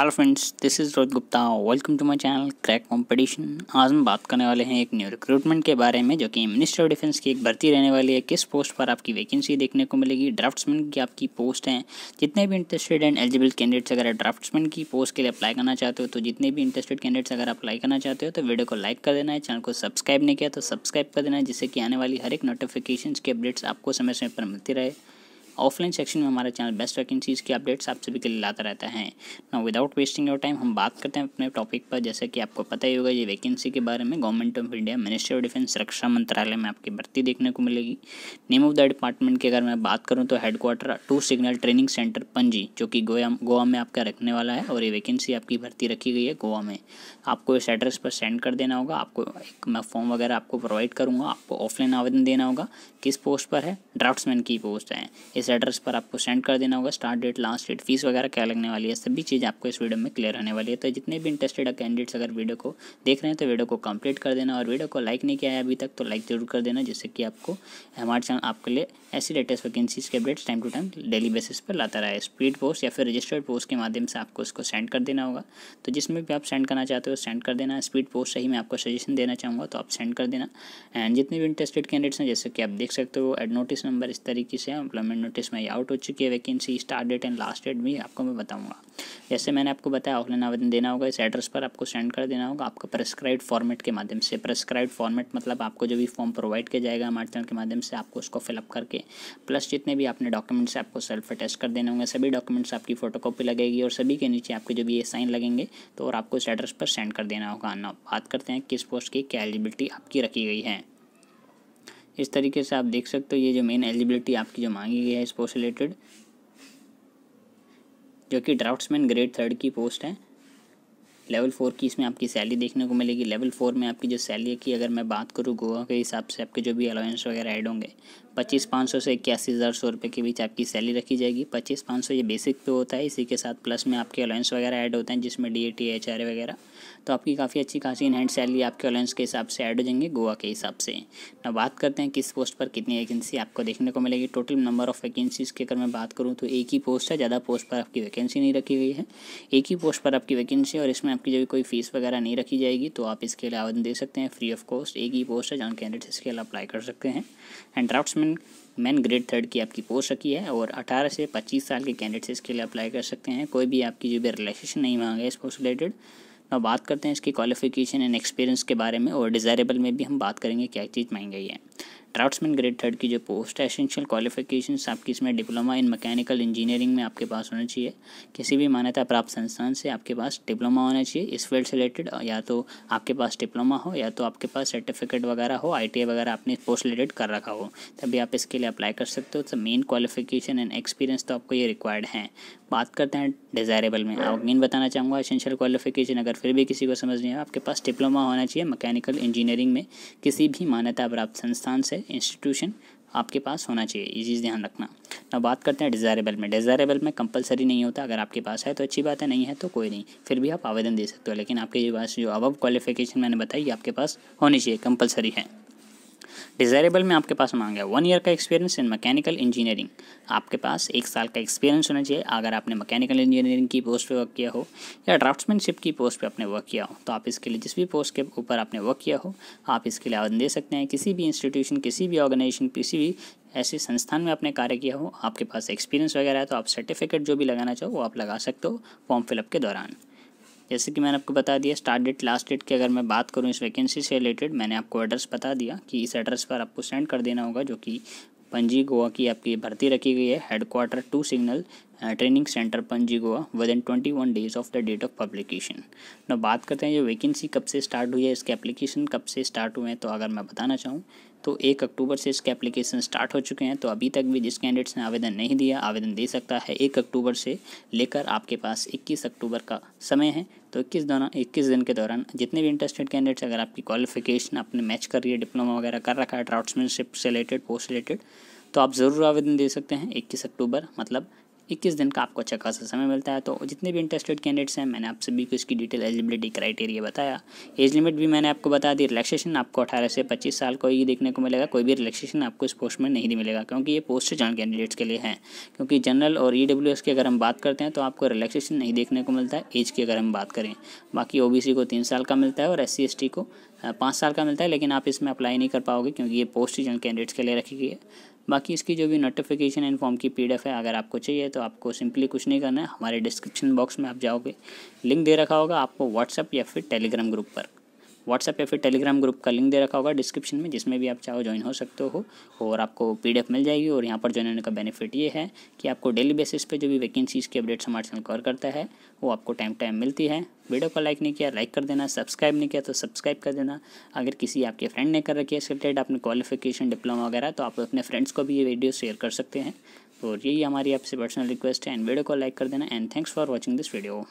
hello friends this is Rohit Gupta welcome to my channel crack competition आज हम बात करने वाले हैं एक न्यू रिक्रूटमेंट के बारे में जो कि मिनिस्टर ऑफ डिफेंस की एक भर्ती रहने वाली है किस पोस्ट पर आपकी वैकेंसी देखने को मिलेगी ड्राफ्ट्समैन की आपकी पोस्ट है जितने भी इंटरेस्टेड एंड एलिजिबल कैंडिडेट्स अगर ड्राफ्ट्समैन की पोस्ट के लिए अप्लाई करना चाहते हो तो जितने भी इंटरेस्टेड कैंडिडेट्स अगर अप्लाई करना चाहते हो तो वीडियो को लाइक कर देना है चैनल को सब्सक्राइब नहीं किया तो सब्सक्राइब कर देना है जिससे कि आने वाली हर एक नोटिफिकेशन के अपडेट्स आपको समय समय पर मिलती रहे ऑफलाइन सेक्शन में हमारा चैनल बेस्ट वैकेंसीज़ की अपडेट्स आप सभी के लिए लाता रहता है ना विदाउट वेस्टिंग योर टाइम हम बात करते हैं अपने टॉपिक पर जैसे कि आपको पता ही होगा ये वैकेंसी के बारे में government of India ministry of defence रक्षा मंत्रालय में आपकी भर्ती देखने को मिलेगी नेम ऑफ द डिपार्टमेंट की अगर मैं बात करूँ तो headquarter two signal training centre Panaji जो कि गोया गोवा में आपका रखने वाला है और ये वैकेंसी आपकी भर्ती रखी गई है गोवा में आपको इस एड्रेस पर सेंड कर देना होगा आपको एक मैं फॉर्म वगैरह आपको प्रोवाइड करूँगा आपको ऑफलाइन आवेदन देना होगा किस पोस्ट पर है ड्राफ्ट्समैन की पोस्ट है इस एड्रेस पर आपको सेंड कर देना होगा start date last date fees वगैरह क्या लगने वाली है सभी चीज़ आपको इस वीडियो में क्लियर होने वाली है तो जितने भी इंटरेस्टेड कैंडिडेट्स अगर वीडियो को देख रहे हैं तो वीडियो को कंप्लीट कर देना और वीडियो को लाइक नहीं किया है अभी तक तो लाइक जरूर कर देना जिससे कि आपको हमारे चैनल आपके लिए ऐसी लेटेस्ट वैकेंसीज के updates time to time daily basis पर लाता रहा है स्पीड पोस्ट या फिर रजिस्टर्ड पोस्ट के माध्यम से आपको इसको सेंड कर देना होगा तो जिसमें भी आप सेंड करना चाहते हो सेंड कर देना स्पीड पोस्ट सही मैं आपको सजेशन देना चाहूँगा तो आप सेंड कर देना एंड जितने भी इंटरेस्टेड कैंडिडेट्स हैं जैसे कि आप देख सकते हो एड नोटिस नंबर इस तरीके से एम्प्लॉयमेंट नोटिस में ही आउट हो चुकी है vacancy start date and last date भी आपको मैं बताऊँगा जैसे मैंने आपको बताया ऑफलाइन आवेदन देना होगा इस एड्रेस पर आपको सेंड कर देना होगा आपको प्रेस्क्राइब फॉर्मेट के माध्यम से प्रेस्क्राइब फॉर्मेट मतलब आपको जो भी फॉर्म प्रोवाइड किया जाएगा हमारे चैनल के माध्यम से आपको उसको फिलअप करके प्लस जितने भी आपने डॉक्यूमेंट्स आपको सेल्फ अटेस्ट कर देने होंगे सभी डॉक्यूमेंट्स आपकी फोटोकॉपी लगेगी और सभी के नीचे आपके जो भी ये साइन लगेंगे तो और आपको इस एड्रेस पर सेंड कर देना होगा ना बात करते हैं किस पोस्ट की क्या एलिजिबिलिटी आपकी रखी गई है इस तरीके से आप देख सकते हो ये जो मेन एलिजिबिलिटी आपकी जो मांगी गई है इस पोस्ट रिलेटेड जो कि ड्राफ्ट्समैन ग्रेड थर्ड की पोस्ट है लेवल फोर की इसमें आपकी सैलरी देखने को मिलेगी लेवल फोर में आपकी जो सैलरी की अगर मैं बात करूँ गोवा के हिसाब से आपके जो भी अलाउंस वगैरह ऐड होंगे पच्चीस पाँच सौ से इक्यासी हज़ार सौ रुपये के बीच आपकी सैलरी रखी जाएगी पच्चीस पाँच सौ ये बेसिक पे होता है इसी के साथ प्लस में आपके अलाउंस वगैरह ऐड होते हैं जिसमें D A T H R वगैरह तो आपकी काफ़ी अच्छी खासी इनहैंड हैंड सैलरी आपके अलाउंस के हिसाब से ऐड हो जाएंगे गोवा के हिसाब से ना बात करते हैं किस पोस्ट पर कितनी वैकेंसी आपको देखने को मिलेगी टोटल नंबर ऑफ़ वैकेंसीज़ की अगर मैं बात करूँ तो एक ही पोस्ट है ज़्यादा पोस्ट पर आपकी वैकेंसी नहीं रखी गई है एक ही पोस्ट पर आपकी वैकेंसी और इसमें आपकी जगह कोई फ़ीस वगैरह नहीं रखी जाएगी तो आप इसके लिए आवेदन दे सकते हैं फ्री ऑफ कॉस्ट एक ही पोस्ट है जहाँ कैंडिडेट्स इसके लिए अप्लाई कर सकते हैं and draft man grade third की आपकी पोस्ट रखी है और अठारह से पच्चीस साल के कैंडिडेट्स इसके लिए अप्लाई कर सकते हैं कोई भी आपकी जो भी रिलैक्सेशन नहीं मांगा है इस पोस्ट रिलेटेड और बात करते हैं इसकी क्वालिफिकेशन एंड एक्सपीरियंस के बारे में और डिज़ायरेबल में भी हम बात करेंगे क्या चीज़ मांगी गई है ड्राफ्ट्समैन ग्रेड थर्ड की जो पोस्ट है एसेंशियल क्वालिफिकेशन आपकी इसमें डिप्लोमा इन मैकेनिकल इंजीनियरिंग में आपके पास होना चाहिए किसी भी मान्यता प्राप्त संस्थान से आपके पास डिप्लोमा होना चाहिए इस फील्ड से रिलेटेड या तो आपके पास डिप्लोमा हो या तो आपके पास सर्टिफिकेट वगैरह हो आई वगैरह आपने पोस्ट रिलेटेड कर रखा हो तभी आप इसके लिए अप्लाई कर सकते हो तो मेन क्वालिफिकेशन एंड एक्सपीरियंस तो आपको ये रिक्वायर्ड है बात करते हैं डिज़ायरेबल में मेन बताना चाहूँगा एसेंशियल क्वालिफिकेशन अगर फिर भी किसी को समझ नहीं है आपके पास डिप्लोमा होना चाहिए मैकेनिकल इंजीनियरिंग में किसी भी मान्यता प्राप्त संस्थान से इंस्टीट्यूशन आपके पास होना चाहिए ये चीज़ ध्यान रखना ना बात करते हैं डिज़ायरेबल में डिज़ायरेबल में कंपलसरी नहीं होता अगर आपके पास है तो अच्छी बात है नहीं है तो कोई नहीं फिर भी आप आवेदन दे सकते हो लेकिन आपके पास जो अब क्वालिफिकेशन मैंने बताई आपके पास होनी चाहिए कंपलसरी है डिज़ायरेबल में आपके पास मांगा है वन ईयर का एक्सपीरियंस इन मैकेनिकल इंजीनियरिंग आपके पास एक साल का एक्सपीरियंस होना चाहिए अगर आपने मैकेनिकल इंजीनियरिंग की पोस्ट पे वर्क किया हो या ड्राफ्ट्समैनशिप की पोस्ट पे आपने वर्क किया हो तो आप इसके लिए जिस भी पोस्ट के ऊपर आपने वर्क किया हो आप इसके लिए आवेदन दे सकते हैं किसी भी इंस्टीट्यूशन किसी भी ऑर्गेनाइजेशन किसी भी ऐसे संस्थान में आपने कार्य किया हो आपके पास एक्सपीरियंस वगैरह है तो आप सर्टिफिकेट जो भी लगाना चाहो वो आप लगा सकते हो फॉर्म फिलअप के दौरान जैसे कि मैंने आपको बता दिया स्टार्ट डेट लास्ट डेट की अगर मैं बात करूँ इस वैकेंसी से रिलेटेड मैंने आपको एड्रेस बता दिया कि इस एड्रेस पर आपको सेंड कर देना होगा जो कि पंजी गोवा की आपकी भर्ती रखी गई है headquarter two signal training centre Panaji Goa within twenty one days of the date of publication न बात करते हैं जो वैकेंसी कब से स्टार्ट हुई है इसके एप्लीकेशन कब से स्टार्ट हुए हैं तो अगर मैं बताना चाहूँ तो एक अक्टूबर से इसके एप्लीकेशन स्टार्ट हो चुके हैं तो अभी तक भी जिस कैंडिडेट्स ने आवेदन नहीं दिया आवेदन दे सकता है एक अक्टूबर से लेकर आपके पास इक्कीस अक्टूबर का समय है तो इक्कीस दौरान इक्कीस दिन के दौरान जितने भी इंटरेस्टेड कैंडिडेट्स अगर आपकी क्वालिफिकेशन अपने मैच कर रही है डिप्लोमा वगैरह कर रखा है ट्राउट्समैनशिप से रिलेटेड पोस्ट रिलेटेड तो आप ज़रूर आवेदन दे सकते हैं इक्कीस अक्टूबर मतलब इक्कीस दिन का आपको अच्छा खासा समय मिलता है तो जितने भी इंटरेस्टेड कैंडिडेट्स हैं मैंने आप सभी को इसकी डिटेल एलिजिबिलिटी क्राइटेरिया बताया एज लिमिट भी मैंने आपको बता दी रिलैक्सेशन आपको अठारह से पच्चीस साल को ही देखने को मिलेगा कोई भी रिलैक्सेशन आपको इस पोस्ट में नहीं मिलेगा क्योंकि ये पोस्ट जॉइंट कैंडिडेट्स के लिए हैं क्योंकि जनरल और ई e की अगर हम बात करते हैं तो आपको रिलैक्सेशन नहीं देखने को मिलता है एज की अगर हम बात करें बाकी ओ को तीन साल का मिलता है और एस सी को पाँच साल का मिलता है लेकिन आप इसमें अप्लाई नहीं कर पाओगे क्योंकि ये पोस्ट जॉइंट कैंडिडेट्स के लिए रखी गई है बाकी इसकी जो भी नोटिफिकेशन एंड फॉर्म की पीडीएफ है अगर आपको चाहिए तो आपको सिंपली कुछ नहीं करना है हमारे डिस्क्रिप्शन बॉक्स में आप जाओगे लिंक दे रखा होगा आपको व्हाट्सअप या फिर टेलीग्राम ग्रुप पर व्हाट्सएप या फिर टेलीग्राम ग्रुप का लिंक दे रखा होगा डिस्क्रिप्शन में जिसमें भी आप चाहो ज्वाइन हो सकते हो और आपको पी मिल जाएगी और यहाँ पर ज्वाइन होने का बेनिफिट ये है कि आपको डेली बेसिस पे जो भी वैकेंसीज़ की अपडेट्स हमारे चैनल कवर करता है वो आपको टाइम टाइम मिलती है वीडियो को लाइक नहीं किया लाइक कर देना सब्सक्राइब नहीं किया तो सब्सक्राइब कर देना अगर किसी आपके फ्रेंड ने कर रखी है इसके आपने क्वालिफिकेशन डिप्लोमा वगैरह तो आप अपने फ्रेंड्स को भी ये वीडियो शेयर कर सकते हैं और यही हमारी आपसे पर्सनल रिक्वेस्ट है एंड वीडियो को लाइक कर देना and thanks for watching this video